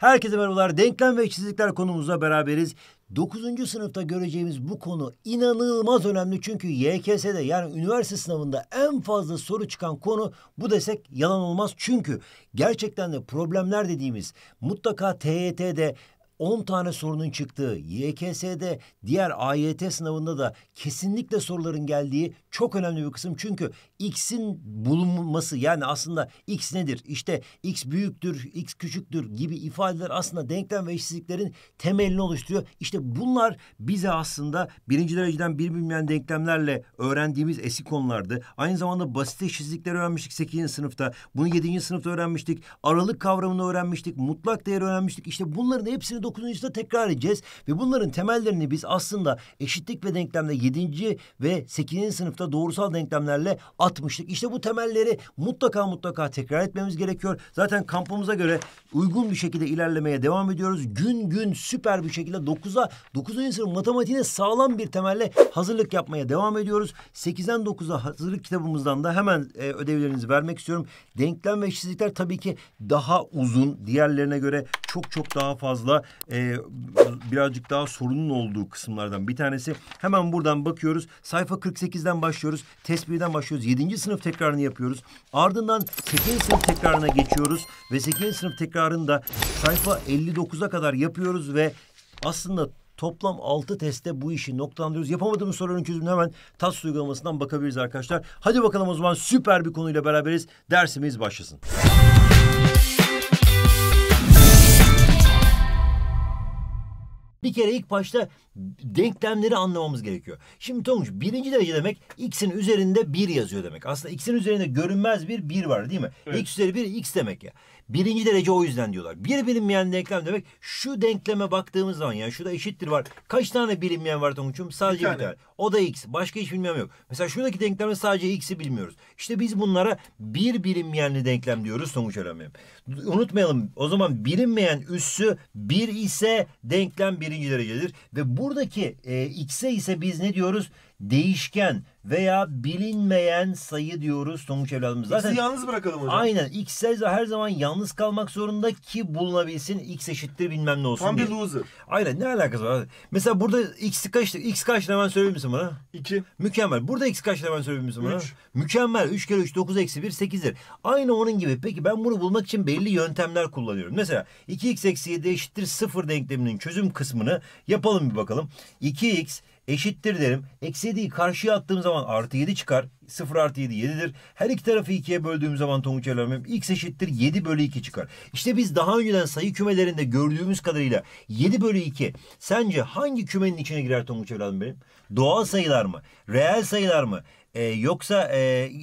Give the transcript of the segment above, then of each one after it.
Herkese merhabalar. Denklem ve eşitsizlikler konumuzla beraberiz. Dokuzuncu sınıfta göreceğimiz bu konu inanılmaz önemli çünkü YKS'de yani üniversite sınavında en fazla soru çıkan konu bu desek yalan olmaz. Çünkü gerçekten de problemler dediğimiz mutlaka TYT'de 10 tane sorunun çıktığı, YKS'de diğer AYT sınavında da kesinlikle soruların geldiği çok önemli bir kısım. Çünkü X'in bulunması yani aslında X nedir? İşte X büyüktür, X küçüktür gibi ifadeler aslında denklem ve eşitsizliklerin temelini oluşturuyor. İşte bunlar bize aslında birinci dereceden bir bilmeyen denklemlerle öğrendiğimiz eski konulardı. Aynı zamanda basit eşitsizlikleri öğrenmiştik 8. sınıfta. Bunu 7. sınıfta öğrenmiştik. Aralık kavramını öğrenmiştik. Mutlak değer öğrenmiştik. İşte bunların hepsini 9. sınıfta tekrar edeceğiz. Ve bunların temellerini biz aslında eşitlik ve denklemde 7. ve 8. sınıfta hafta doğrusal denklemlerle atmıştık. İşte bu temelleri mutlaka mutlaka tekrar etmemiz gerekiyor. Zaten kampımıza göre uygun bir şekilde ilerlemeye devam ediyoruz. Gün gün süper bir şekilde 9'a 9. sınıf matematiğine sağlam bir temelle hazırlık yapmaya devam ediyoruz. 8'den 9'a hazırlık kitabımızdan da hemen e, ödevlerinizi vermek istiyorum. Denklem ve eşitsizlikler tabii ki daha uzun diğerlerine göre çok çok daha fazla e, birazcık daha sorunun olduğu kısımlardan bir tanesi. Hemen buradan bakıyoruz. Sayfa 48'den başlıyoruz başlıyoruz. Tesbihden başlıyoruz. Yedinci sınıf tekrarını yapıyoruz. Ardından sekizinci sınıf tekrarına geçiyoruz. Ve sekizinci sınıf tekrarını da sayfa 59'a kadar yapıyoruz ve aslında Toplam altı teste bu işi noktalandırıyoruz. Yapamadığımız soruların çözümüne hemen TAS uygulamasından bakabiliriz arkadaşlar. Hadi bakalım o zaman süper bir konuyla beraberiz. Dersimiz başlasın. Bir kere ilk başta denklemleri anlamamız gerekiyor. Şimdi Tonguç birinci derece demek x'in üzerinde 1 yazıyor demek. Aslında x'in üzerinde görünmez bir 1 var değil mi? Evet. x üzeri 1 x demek ya. Birinci derece o yüzden diyorlar. Bir bilinmeyen denklem demek şu denkleme baktığımız zaman yani şurada eşittir var. Kaç tane bilinmeyen var Tonguç'um? Sadece bir tane. O da x. Başka hiç bilmeyen yok. Mesela şuradaki denklemde sadece x'i bilmiyoruz. İşte biz bunlara bir bilinmeyenli denklem diyoruz Tonguç öğrenmeyim. Unutmayalım o zaman bilinmeyen üssü 1 ise denklem 1 biringilere gelir ve buradaki e, x'e ise biz ne diyoruz? değişken veya bilinmeyen sayı diyoruz sonuç evladımız. Zaten X'i yalnız bırakalım hocam. Aynen. X sayısı her zaman yalnız kalmak zorunda ki bulunabilsin. X eşittir bilmem ne olsun Tam diye. bir loser. Aynen ne alakası var? Mesela burada X'i kaçtı? X kaç hemen söyler misin bana? 2. Mükemmel. Burada X kaç hemen söyler misin bana? 3. Mükemmel. 3 kere 3 9 eksi 1 8'dir. Aynı onun gibi. Peki ben bunu bulmak için belli yöntemler kullanıyorum. Mesela 2x eksi 7 eşittir 0 denkleminin çözüm kısmını yapalım bir bakalım. 2x eşittir derim. Eksi 7'yi karşıya attığım zaman artı 7 çıkar. 0 artı 7 7'dir. Her iki tarafı 2'ye böldüğüm zaman Tonguç elemem x eşittir 7 bölü 2 çıkar. İşte biz daha önceden sayı kümelerinde gördüğümüz kadarıyla 7 bölü 2 sence hangi kümenin içine girer Tonguç evladım benim? Doğal sayılar mı? Reel sayılar mı? ee, yoksa e,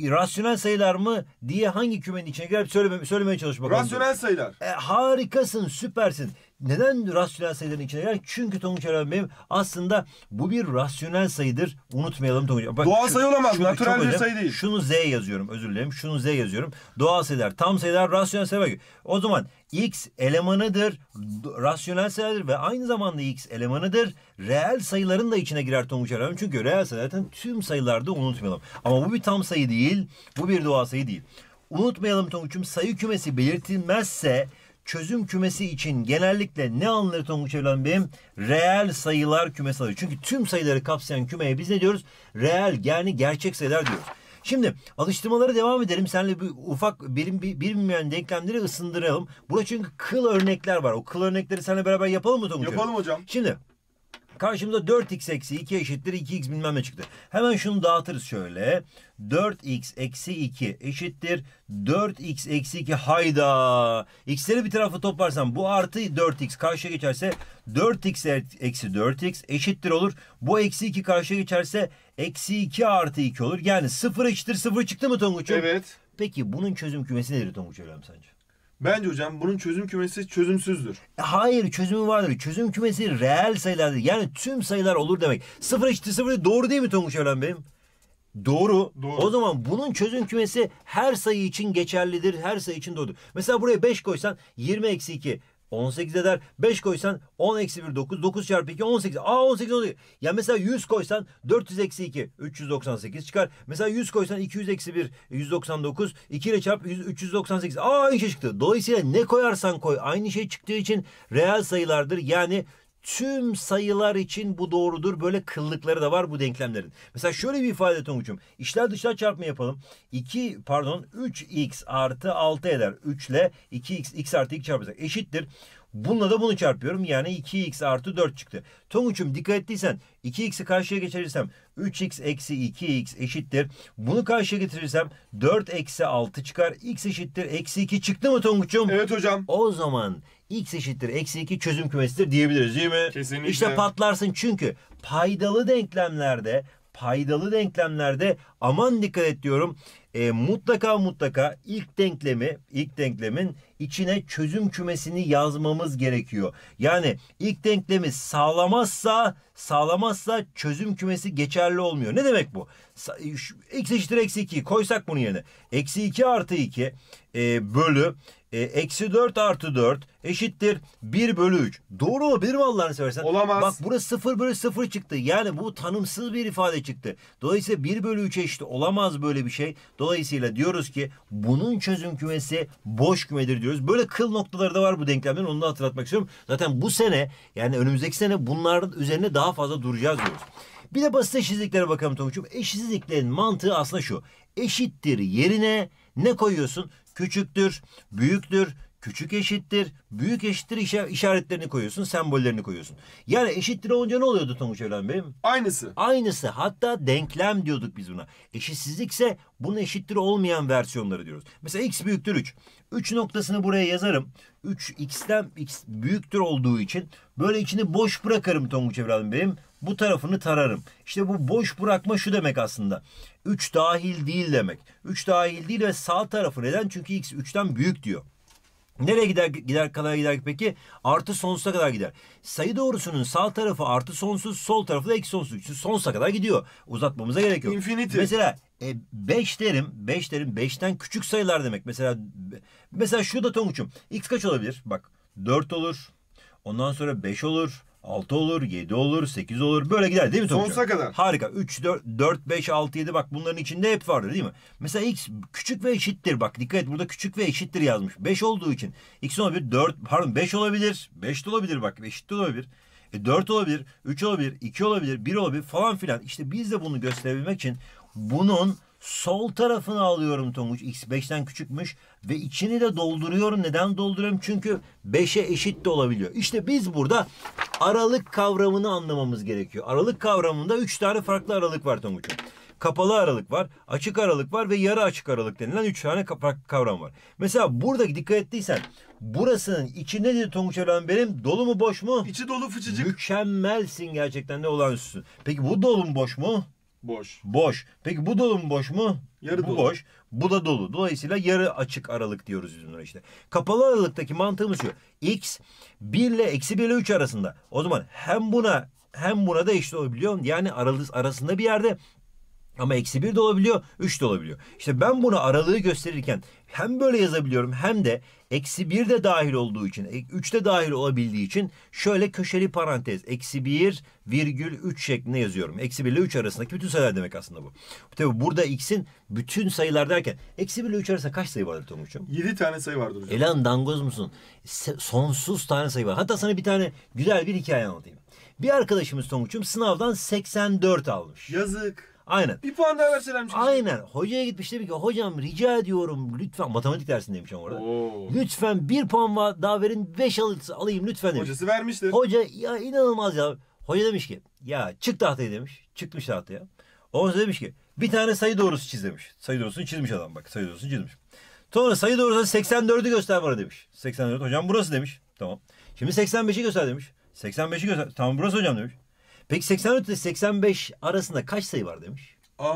rasyonel sayılar mı diye hangi kümenin içine girer? söyleme, söylemeye çalış bakalım. Rasyonel sayılar. E, harikasın, süpersin neden rasyonel sayıların içine girer? Çünkü Tonguç Erhan Bey'im aslında bu bir rasyonel sayıdır. Unutmayalım Tonguç Bak, Doğal şu, sayı olamaz. Natürel bir sayı değil. Şunu Z yazıyorum. Özür dilerim. Şunu Z yazıyorum. Doğal sayılar, tam sayılar, rasyonel sayılar. O zaman X elemanıdır, rasyonel sayılardır ve aynı zamanda X elemanıdır. Reel sayıların da içine girer Tonguç Erhan. Çünkü reel sayı zaten tüm sayılarda unutmayalım. Ama bu bir tam sayı değil. Bu bir doğal sayı değil. Unutmayalım Tonguç'um sayı kümesi belirtilmezse çözüm kümesi için genellikle ne anları Tonguç Evren Bey'im? Reel sayılar kümesi alıyor. Çünkü tüm sayıları kapsayan kümeye biz ne diyoruz? Reel yani gerçek sayılar diyoruz. Şimdi alıştırmalara devam edelim. Senle bir ufak birim bilmeyen denklemleri ısındıralım. Burada çünkü kıl örnekler var. O kıl örnekleri seninle beraber yapalım mı Tonguç Yapalım hocam. Şimdi Karşımıza 4x eksi 2 eşittir 2x bilmem ne çıktı. Hemen şunu dağıtırız şöyle. 4x eksi 2 eşittir 4x eksi 2 hayda. X'leri bir tarafa toplarsam bu artı 4x karşıya geçerse 4x eksi 4x eşittir olur. Bu eksi 2 karşıya geçerse eksi 2 artı 2 olur. Yani 0 eşittir 0 çıktı mı Tonguç'um? Evet. Peki bunun çözüm kümesi nedir Tonguç Hocam sence? Bence hocam bunun çözüm kümesi çözümsüzdür. E, hayır çözümü vardır. Çözüm kümesi reel sayılardır. Yani tüm sayılar olur demek. Sıfır eşittir sıfır doğru değil mi Tonguç Öğren benim? Doğru. doğru. O zaman bunun çözüm kümesi her sayı için geçerlidir. Her sayı için doğrudur. Mesela buraya 5 koysan 20 eksi 2 18 eder. 5 koysan 10 eksi 1 9. 9 çarpı 2 18. Aa 18 oluyor. Ya mesela 100 koysan 400 eksi 2 398 çıkar. Mesela 100 koysan 200 eksi 1 199. 2 ile çarp 100, 398. Aa aynı şey çıktı. Dolayısıyla ne koyarsan koy aynı şey çıktığı için reel sayılardır. Yani tüm sayılar için bu doğrudur. Böyle kıllıkları da var bu denklemlerin. Mesela şöyle bir ifade Tonguç'um. İşler dışlar çarpma yapalım. 2 pardon 3x artı 6 eder. 3 ile 2x x artı 2 çarpacak eşittir. Bununla da bunu çarpıyorum. Yani 2x artı 4 çıktı. Tonguç'um dikkat ettiysen 2x'i karşıya geçirirsem 3x eksi 2x eşittir. Bunu karşıya getirirsem 4 eksi 6 çıkar. x eşittir eksi 2 çıktı mı Tonguç'um? Evet hocam. O zaman x eşittir eksi 2 çözüm kümesidir diyebiliriz değil mi? Kesinlikle. İşte patlarsın çünkü paydalı denklemlerde paydalı denklemlerde aman dikkat et diyorum. E, mutlaka mutlaka ilk denklemi ilk denklemin içine çözüm kümesini yazmamız gerekiyor. Yani ilk denklemi sağlamazsa sağlamazsa çözüm kümesi geçerli olmuyor. Ne demek bu? X eşittir eksi 2'yi koysak bunun yerine. Eksi 2 artı 2 e, bölü e, eksi 4 artı 4 eşittir 1 bölü 3. Doğru olabilir mi Allah'ını seversen? Olamaz. Bak burası 0 bölü 0 çıktı. Yani bu tanımsız bir ifade çıktı. Dolayısıyla 1 bölü 3 eşit olamaz böyle bir şey. Dolayısıyla diyoruz ki bunun çözüm kümesi boş kümedir diyoruz. Böyle kıl noktaları da var bu denklemden. Onu da hatırlatmak istiyorum. Zaten bu sene yani önümüzdeki sene bunların üzerine daha fazla duracağız diyoruz. Bir de basit eşitsizliklere bakalım Tomuç'um. Eşitsizliklerin mantığı aslında şu. Eşittir yerine ne koyuyorsun? küçüktür, büyüktür, küçük eşittir, büyük eşittir işaretlerini koyuyorsun, sembollerini koyuyorsun. Yani eşittir olunca ne oluyordu Tonguç Evren Bey'im? Aynısı. Aynısı. Hatta denklem diyorduk biz buna. Eşitsizlikse bunun eşittir olmayan versiyonları diyoruz. Mesela x büyüktür 3. 3 noktasını buraya yazarım. 3 x'ten x büyüktür olduğu için böyle içini boş bırakırım Tonguç Evren Bey'im bu tarafını tararım. İşte bu boş bırakma şu demek aslında. 3 dahil değil demek. 3 dahil değil ve sağ tarafı neden? Çünkü x 3'ten büyük diyor. Nereye gider, gider kadar gider peki? Artı sonsuza kadar gider. Sayı doğrusunun sağ tarafı artı sonsuz, sol tarafı da eksi sonsuz. Çünkü sonsuza kadar gidiyor. Uzatmamıza gerek yok. Infinity. Mesela 5 e, beş derim, 5 beş derim 5'ten küçük sayılar demek. Mesela mesela şu Tonguç'um. X kaç olabilir? Bak 4 olur. Ondan sonra 5 olur. 6 olur, 7 olur, 8 olur. Böyle gider değil mi Topçu? Sonsuza kadar. Harika. 3, 4, 4, 5, 6, 7 bak bunların içinde hep vardır değil mi? Mesela x küçük ve eşittir. Bak dikkat et burada küçük ve eşittir yazmış. 5 olduğu için. x olabilir 4 pardon 5 olabilir. 5 de olabilir bak eşit de olabilir. E 4 olabilir, 3 olabilir, 2 olabilir, 1 olabilir falan filan. İşte biz de bunu gösterebilmek için bunun Sol tarafını alıyorum Tonguç. X5'ten küçükmüş. Ve içini de dolduruyorum. Neden dolduruyorum? Çünkü 5'e eşit de olabiliyor. İşte biz burada aralık kavramını anlamamız gerekiyor. Aralık kavramında 3 tane farklı aralık var Tonguç'un. Kapalı aralık var, açık aralık var ve yarı açık aralık denilen 3 tane kavram var. Mesela burada dikkat ettiysen burasının içi ne Tonguç Evren benim? Dolu mu boş mu? İçi dolu fıçıcık. Mükemmelsin gerçekten de olağanüstüsün. Peki bu dolu mu boş mu? Boş. Boş. Peki bu dolu mu boş mu? Yarı bu dolu. boş. Bu da dolu. Dolayısıyla yarı açık aralık diyoruz biz buna işte. Kapalı aralıktaki mantığımız şu. X 1 ile eksi 1 ile 3 arasında. O zaman hem buna hem buna da eşit olabiliyor. Yani aralığız arasında bir yerde ama eksi bir de olabiliyor, üç de olabiliyor. İşte ben bunu aralığı gösterirken hem böyle yazabiliyorum hem de eksi bir de dahil olduğu için, e, üç de dahil olabildiği için şöyle köşeli parantez, eksi bir virgül üç şeklinde yazıyorum. Eksi bir ile üç arasındaki bütün sayılar demek aslında bu. Tabi burada x'in bütün sayılar derken, eksi bir ile üç arasında kaç sayı vardır Tomuç'um? Yedi tane sayı vardır hocam. Elan dangoz musun? sonsuz tane sayı var. Hatta sana bir tane güzel bir hikaye anlatayım. Bir arkadaşımız Tomuç'um sınavdan 84 almış. Yazık. Aynen. Bir puan daha verselermiş. Aynen. Hocaya gitmiş demiş ki hocam rica ediyorum lütfen matematik dersin ama orada. Lütfen bir puan daha verin beş alayım lütfen demiş. Hocası vermiştir. Hoca ya inanılmaz ya. Hoca demiş ki ya çık tahtaya demiş. Çıkmış tahtaya. Ondan sonra demiş ki bir tane sayı doğrusu çiz demiş. Sayı doğrusunu çizmiş adam bak sayı doğrusunu çizmiş. Sonra sayı doğrusu 84'ü göster bana demiş. 84 hocam burası demiş. Tamam. Şimdi 85'i göster demiş. 85'i göster. Tamam burası hocam demiş. Peki 84 ile 85 arasında kaç sayı var demiş. Aa.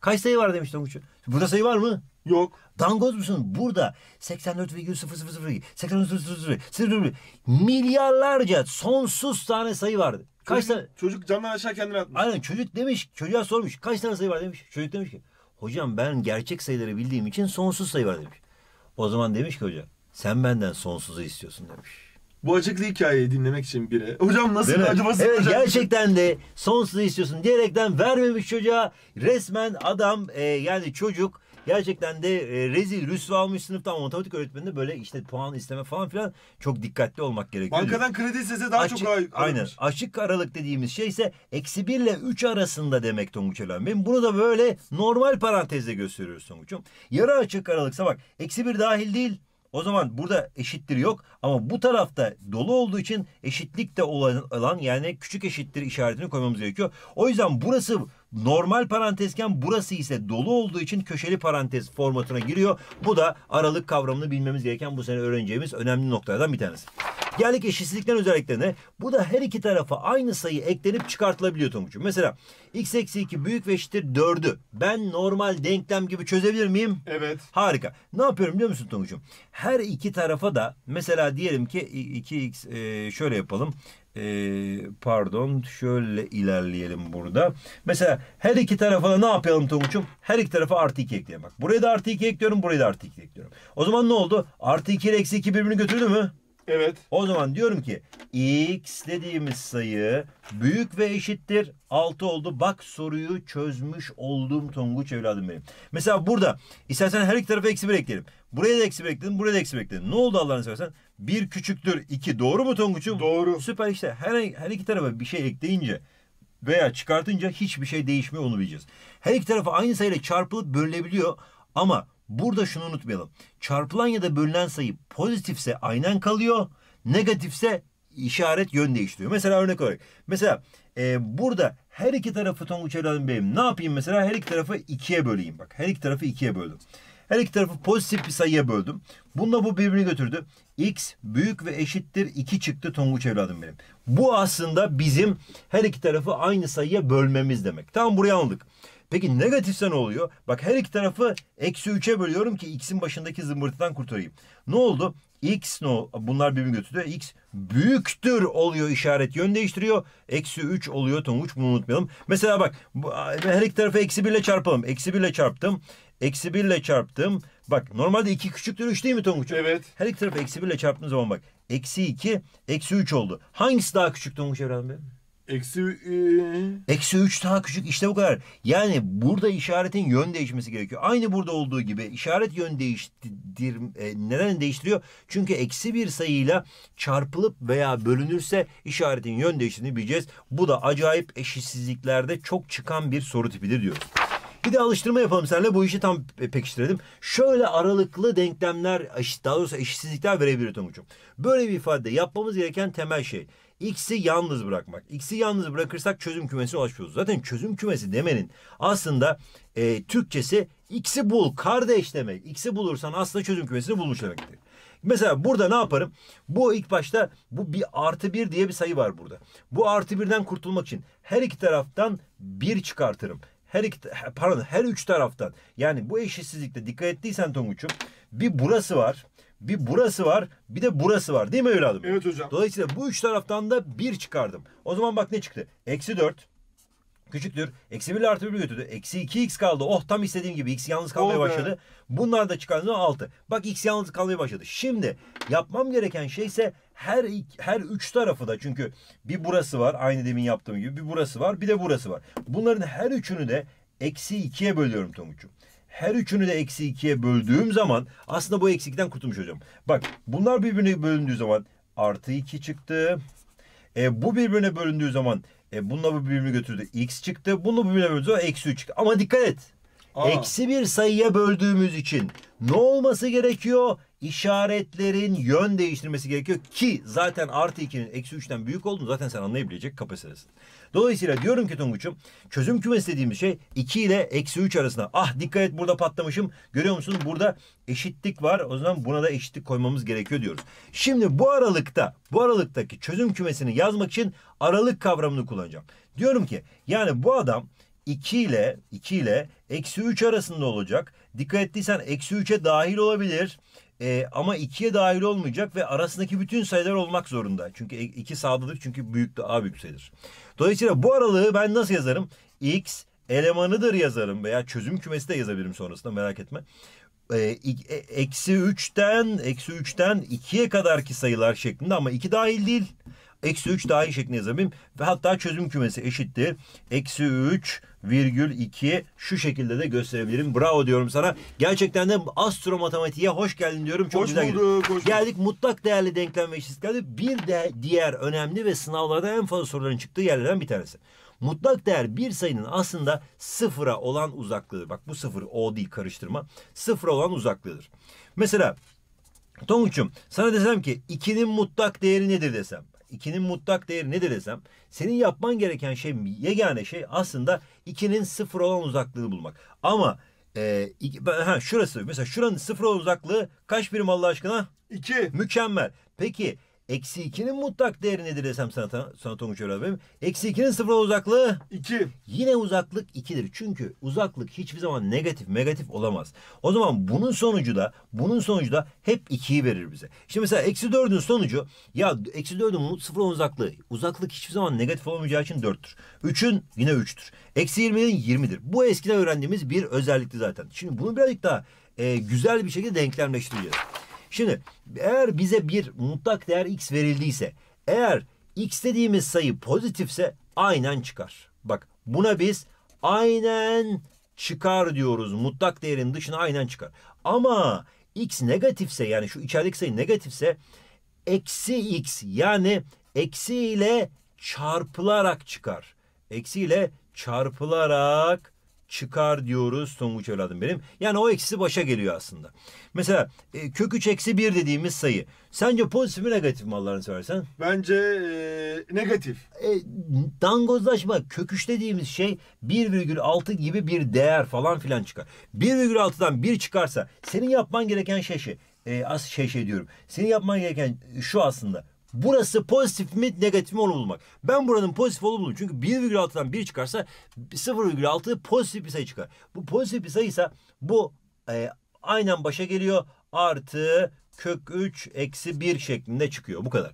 Kaç sayı var demiş Tonguç'u. Burada sayı var mı? Yok. Dangoz musun? Burada 84,000, 84,000, milyarlarca sonsuz tane sayı vardı. Kaç tane? Çocuk camdan aşağı kendini atmış. Aynen çocuk demiş, çocuğa sormuş kaç tane sayı var demiş. Çocuk demiş ki hocam ben gerçek sayıları bildiğim için sonsuz sayı var demiş. O zaman demiş ki hoca sen benden sonsuzu istiyorsun demiş bu acıklı hikayeyi dinlemek için bire. Hocam nasıl Değil acımasız evet, Gerçekten de sonsuzu istiyorsun diyerekten vermemiş çocuğa. Resmen adam e, yani çocuk gerçekten de e, rezil rüsva almış sınıftan matematik öğretmeninde böyle işte puan isteme falan filan çok dikkatli olmak gerekiyor. Bankadan kredi istese daha açık, çok kolay. Aynen. Açık aralık dediğimiz şey ise eksi 1 ile 3 arasında demek Tonguç Elen Bey'im. Bunu da böyle normal parantezle gösteriyoruz Tonguç'um. Yarı açık aralıksa bak eksi bir dahil değil o zaman burada eşittir yok ama bu tarafta dolu olduğu için eşitlik de olan, yani küçük eşittir işaretini koymamız gerekiyor. O yüzden burası normal parantezken burası ise dolu olduğu için köşeli parantez formatına giriyor. Bu da aralık kavramını bilmemiz gereken bu sene öğreneceğimiz önemli noktalardan bir tanesi. Yerlik eşitsizlikler özelliklerine bu da her iki tarafa aynı sayı eklenip çıkartılabiliyor Tonguç'um. Mesela x eksi 2 büyük ve eşittir 4'ü ben normal denklem gibi çözebilir miyim? Evet. Harika. Ne yapıyorum biliyor musun Tonguç'um? Her iki tarafa da mesela diyelim ki 2x e, şöyle yapalım. E, pardon şöyle ilerleyelim burada. Mesela her iki tarafa da ne yapalım Tonguç'um? Her iki tarafa artı 2 ekleyelim. Bak buraya da artı 2 ekliyorum buraya da artı 2 ekliyorum. O zaman ne oldu? Artı 2 ile eksi 2 birbirini götürdü mü? Evet. O zaman diyorum ki x dediğimiz sayı büyük ve eşittir 6 oldu. Bak soruyu çözmüş oldum Tonguç evladım benim. Mesela burada istersen her iki tarafa eksi 1 ekleyelim. Buraya da eksi 1 ekledim, buraya da eksi 1 ekledim. Ne oldu Allah'ını seversen? 1 küçüktür 2 doğru mu Tonguç'um? Doğru. Süper işte her, her iki tarafa bir şey ekleyince veya çıkartınca hiçbir şey değişmiyor onu bileceğiz. Her iki tarafa aynı sayıyla çarpılıp bölünebiliyor ama Burada şunu unutmayalım. Çarpılan ya da bölünen sayı pozitifse aynen kalıyor. Negatifse işaret yön değiştiriyor. Mesela örnek olarak. Mesela e, burada her iki tarafı tonguç evladım beyim. Ne yapayım mesela? Her iki tarafı ikiye böleyim. Bak her iki tarafı ikiye böldüm. Her iki tarafı pozitif bir sayıya böldüm. Bununla bu birbirini götürdü. X büyük ve eşittir 2 çıktı tonguç evladım beyim. Bu aslında bizim her iki tarafı aynı sayıya bölmemiz demek. Tam buraya aldık. Peki negatifse ne oluyor? Bak her iki tarafı eksi 3'e bölüyorum ki x'in başındaki zımbırtıdan kurtarayım. Ne oldu? x no bunlar birbirini götürdü. x büyüktür oluyor işaret yön değiştiriyor. Eksi 3 oluyor sonuç bunu unutmayalım. Mesela bak her iki tarafı eksi 1 ile çarpalım. Eksi 1 ile çarptım. Eksi 1 ile çarptım. Bak normalde 2 küçüktür 3 değil mi Tonguç? Evet. Her iki tarafı eksi 1 ile çarptığın zaman bak. Eksi 2, eksi 3 oldu. Hangisi daha küçük Tonguç Evren Bey? Eksi... E, eksi 3 daha küçük işte bu kadar. Yani burada işaretin yön değişmesi gerekiyor. Aynı burada olduğu gibi işaret yön değiştir... E, neden değiştiriyor? Çünkü eksi bir sayıyla çarpılıp veya bölünürse işaretin yön değiştiğini bileceğiz. Bu da acayip eşitsizliklerde çok çıkan bir soru tipidir diyoruz. Bir de alıştırma yapalım seninle. Bu işi tam pekiştirelim. Şöyle aralıklı denklemler, daha doğrusu eşitsizlikler verebilir Tonguç'um. Böyle bir ifade yapmamız gereken temel şey. X'i yalnız bırakmak. X'i yalnız bırakırsak çözüm kümesine ulaşıyoruz. Zaten çözüm kümesi demenin aslında e, Türkçesi X'i bul kardeş demek. X'i bulursan aslında çözüm kümesini bulmuş demektir. Mesela burada ne yaparım? Bu ilk başta bu bir artı bir diye bir sayı var burada. Bu artı birden kurtulmak için her iki taraftan bir çıkartırım. Her iki, pardon her üç taraftan. Yani bu eşitsizlikte dikkat ettiysen Tonguç'um bir burası var. Bir burası var bir de burası var değil mi evladım? Evet hocam. Dolayısıyla bu üç taraftan da bir çıkardım. O zaman bak ne çıktı? Eksi 4 küçüktür. Eksi 1 ile artı 1 götürdü. Eksi 2x kaldı. Oh tam istediğim gibi x yalnız kalmaya Oldu. Oh başladı. Bunlar da çıkardı 6. Bak x yalnız kalmaya başladı. Şimdi yapmam gereken şey ise her her üç tarafı da çünkü bir burası var aynı demin yaptığım gibi bir burası var bir de burası var. Bunların her üçünü de eksi 2'ye bölüyorum Tonguç'um her üçünü de eksi ikiye böldüğüm zaman aslında bu eksi 2'den kurtulmuş hocam. Bak bunlar birbirine bölündüğü zaman artı iki çıktı. E, bu birbirine bölündüğü zaman e, bununla bu birbirini götürdü. X çıktı. Bununla birbirine bölündüğü zaman eksi 3 çıktı. Ama dikkat et. Aa. Eksi bir sayıya böldüğümüz için ne olması gerekiyor? işaretlerin yön değiştirmesi gerekiyor ki zaten artı 2'nin eksi 3'ten büyük olduğunu zaten sen anlayabilecek kapasitesin. Dolayısıyla diyorum ki Tunguç'um çözüm kümesi dediğimiz şey 2 ile eksi 3 arasında. Ah dikkat et burada patlamışım. Görüyor musunuz burada eşitlik var. O zaman buna da eşitlik koymamız gerekiyor diyoruz. Şimdi bu aralıkta bu aralıktaki çözüm kümesini yazmak için aralık kavramını kullanacağım. Diyorum ki yani bu adam 2 ile 2 ile eksi 3 arasında olacak. Dikkat ettiysen eksi 3'e dahil olabilir. E, ama ikiye dahil olmayacak ve arasındaki bütün sayılar olmak zorunda. Çünkü e, iki sağdadır çünkü büyük de a büyük sayıdır. Dolayısıyla bu aralığı ben nasıl yazarım? X elemanıdır yazarım veya çözüm kümesi de yazabilirim sonrasında merak etme. Ee, e, eksi 3'ten eksi 3'ten 2'ye kadarki sayılar şeklinde ama 2 dahil değil. Eksi 3 daha iyi şeklinde yazabilirim. Ve hatta çözüm kümesi eşittir. Eksi 3 virgül 2 şu şekilde de gösterebilirim. Bravo diyorum sana. Gerçekten de astro matematiğe hoş geldin diyorum. Çok hoş güzel bulduk, hoş Geldik mutlak değerli denklem ve geldi bir de diğer önemli ve sınavlarda en fazla soruların çıktığı yerlerden bir tanesi. Mutlak değer bir sayının aslında sıfıra olan uzaklığı. Bak bu sıfır o değil karıştırma. Sıfıra olan uzaklığıdır. Mesela Tonguç'um sana desem ki 2'nin mutlak değeri nedir desem. 2'nin mutlak değeri nedir desem senin yapman gereken şey yegane şey aslında 2'nin sıfır olan uzaklığını bulmak. Ama e, iki, ben, ha, şurası mesela şuranın sıfır olan uzaklığı kaç birim Allah aşkına? 2. Mükemmel. Peki Eksi 2'nin mutlak değeri nedir desem sana, sana Tonguç öğretmenim. Eksi 2'nin sıfıra uzaklığı? 2. Yine uzaklık 2'dir. Çünkü uzaklık hiçbir zaman negatif, negatif olamaz. O zaman bunun sonucu da, bunun sonucu da hep 2'yi verir bize. Şimdi mesela eksi 4'ün sonucu, ya eksi 4'ün sıfıra uzaklığı. Uzaklık hiçbir zaman negatif olamayacağı için 4'tür. 3'ün yine 3'tür. Eksi 20'nin 20'dir. Bu eskiden öğrendiğimiz bir özellikti zaten. Şimdi bunu birazcık daha e, güzel bir şekilde denklemleştireceğiz. Şimdi eğer bize bir mutlak değer x verildiyse eğer x dediğimiz sayı pozitifse aynen çıkar. Bak buna biz aynen çıkar diyoruz. Mutlak değerin dışına aynen çıkar. Ama x negatifse yani şu içerideki sayı negatifse eksi x yani eksi ile çarpılarak çıkar. Eksi ile çarpılarak çıkar diyoruz Tonguç evladım benim. Yani o eksi başa geliyor aslında. Mesela e, kök 3 eksi 1 dediğimiz sayı. Sence pozitif mi negatif mi Allah'ını seversen? Bence e, negatif. E, dangozlaşma kök 3 dediğimiz şey 1,6 gibi bir değer falan filan çıkar. 1,6'dan 1 çıkarsa senin yapman gereken şey şey. E, as şey şey diyorum. Senin yapman gereken şu aslında Burası pozitif mi negatif mi onu bulmak. Ben buranın pozitif olup bulmak. Çünkü 1,6'dan 1 çıkarsa 0,6 pozitif bir sayı çıkar. Bu pozitif bir sayıysa bu e, aynen başa geliyor. Artı kök 3 eksi 1 şeklinde çıkıyor. Bu kadar.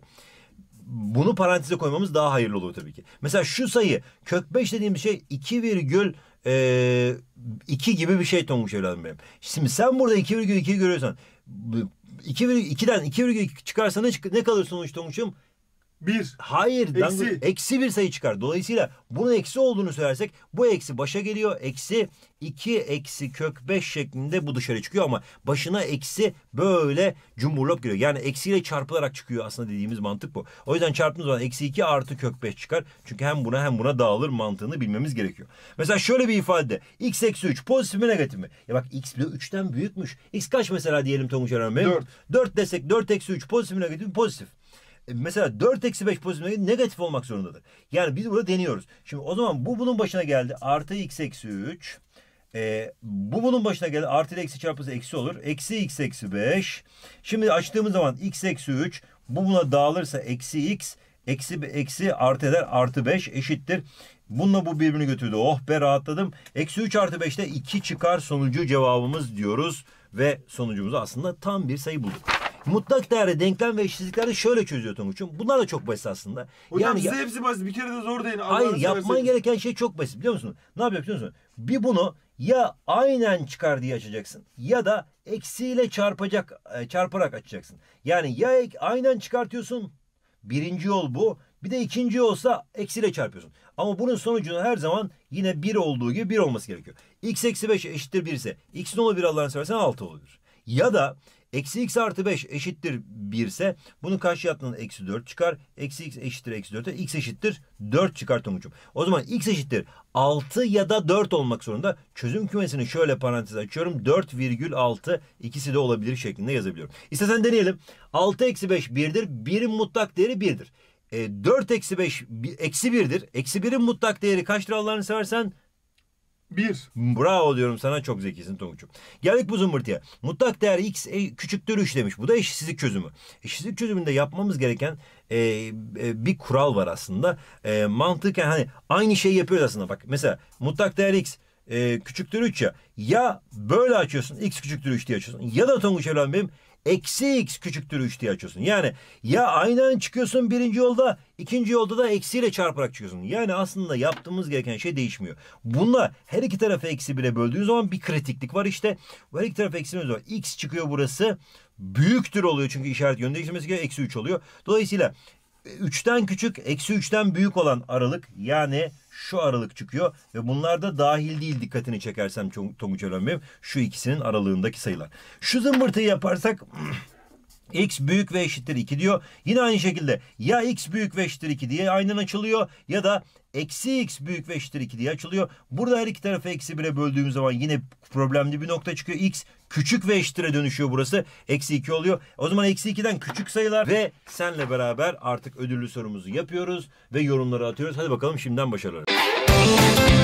Bunu paranteze koymamız daha hayırlı olur tabii ki. Mesela şu sayı kök 5 dediğimiz şey 2 virgül e, 2 gibi bir şey Tonguç evladım benim. Şimdi sen burada 2,2'yi görüyorsan 2,2'den 2,2 çıkarsa ne, ne kalır sonuçta Umuş'um? 1. Hayır. Eksi. Dangur, eksi bir sayı çıkar. Dolayısıyla bunun eksi olduğunu söylersek bu eksi başa geliyor. Eksi 2 eksi kök 5 şeklinde bu dışarı çıkıyor ama başına eksi böyle cumburlop giriyor. Yani eksiyle çarpılarak çıkıyor aslında dediğimiz mantık bu. O yüzden çarptığımız zaman eksi 2 artı kök 5 çıkar. Çünkü hem buna hem buna dağılır mantığını bilmemiz gerekiyor. Mesela şöyle bir ifade. X eksi 3 pozitif mi negatif mi? Ya bak x bile 3'ten büyükmüş. X kaç mesela diyelim Tonguç Erhan Bey? 4. 4 desek 4 eksi 3 pozitif mi negatif mi? Pozitif. E, mesela 4 eksi 5 pozisyonları negatif olmak zorundadır. Yani biz burada deniyoruz. Şimdi o zaman bu bunun başına geldi. Artı x eksi 3. E, bu bunun başına geldi. Artı ile eksi çarpısı eksi olur. Eksi x eksi 5. Şimdi açtığımız zaman x eksi 3. Bu buna dağılırsa eksi x. Eksi, eksi artı eder. Artı 5 eşittir. Bununla bu birbirini götürdü. Oh be rahatladım. Eksi 3 artı 5'te 2 çıkar sonucu cevabımız diyoruz. Ve sonucumuzu aslında tam bir sayı bulduk. Mutlak değerli denklem ve eşitsizlikleri şöyle çözüyor Tonguç'um. Bunlar da çok basit aslında. Hocam yani, size ya... hepsi basit. Bir kere de zor değil. Hayır yapman seversen. gereken şey çok basit biliyor musun? Ne yapıyor biliyor musun? Bir bunu ya aynen çıkar diye açacaksın ya da eksiyle çarpacak e, çarparak açacaksın. Yani ya aynen çıkartıyorsun birinci yol bu bir de ikinci olsa eksiyle çarpıyorsun. Ama bunun sonucunun her zaman yine 1 olduğu gibi 1 olması gerekiyor. x eksi 5 eşittir 1 ise x'in 1 Allah'ını seversen 6 olur. Ya da eksi x artı 5 eşittir 1 ise bunun karşı yaptığının eksi 4 çıkar. Eksi x eşittir eksi 4'e x eşittir 4 çıkar Tomuç'um. O zaman x eşittir 6 ya da 4 olmak zorunda. Çözüm kümesini şöyle parantez açıyorum. 4,6 ikisi de olabilir şeklinde yazabiliyorum. İstersen deneyelim. 6 eksi 5 1'dir. 1'in mutlak değeri 1'dir. E, 4 eksi 5 eksi 1'dir. Eksi 1'in mutlak değeri kaçtır Allah'ını seversen? 1. Bravo diyorum sana çok zekisin Tonguç'um. Geldik bu zımbırtıya. Mutlak değer x e, küçüktür 3 demiş. Bu da eşitsizlik çözümü. Eşitsizlik çözümünde yapmamız gereken e, e, bir kural var aslında. E, mantıken hani aynı şeyi yapıyoruz aslında. Bak mesela mutlak değer x e, küçüktür 3 ya. Ya böyle açıyorsun x küçüktür 3 diye açıyorsun. Ya da Tonguç evladım benim Eksi x küçüktür 3 diye açıyorsun. Yani ya aynen çıkıyorsun birinci yolda ikinci yolda da eksiyle çarparak çıkıyorsun. Yani aslında yaptığımız gereken şey değişmiyor. Bununla her iki tarafı eksi bile böldüğün zaman bir kritiklik var işte. Her iki tarafı eksi bile x çıkıyor burası büyüktür oluyor çünkü işaret yön değiştirmesi gerekiyor. Eksi 3 oluyor. Dolayısıyla 3'ten küçük, eksi 3'ten büyük olan aralık yani şu aralık çıkıyor ve bunlar da dahil değil dikkatini çekersem Tonguç Ölen Bey'im. Şu ikisinin aralığındaki sayılar. Şu zımbırtıyı yaparsak x büyük ve eşittir 2 diyor. Yine aynı şekilde ya x büyük ve eşittir 2 diye aynen açılıyor ya da eksi x büyük ve eşittir 2 diye açılıyor. Burada her iki tarafı eksi 1'e böldüğümüz zaman yine problemli bir nokta çıkıyor. x küçük ve eşittire dönüşüyor burası. Eksi 2 oluyor. O zaman eksi 2'den küçük sayılar ve senle beraber artık ödüllü sorumuzu yapıyoruz ve yorumları atıyoruz. Hadi bakalım şimdiden başarılar.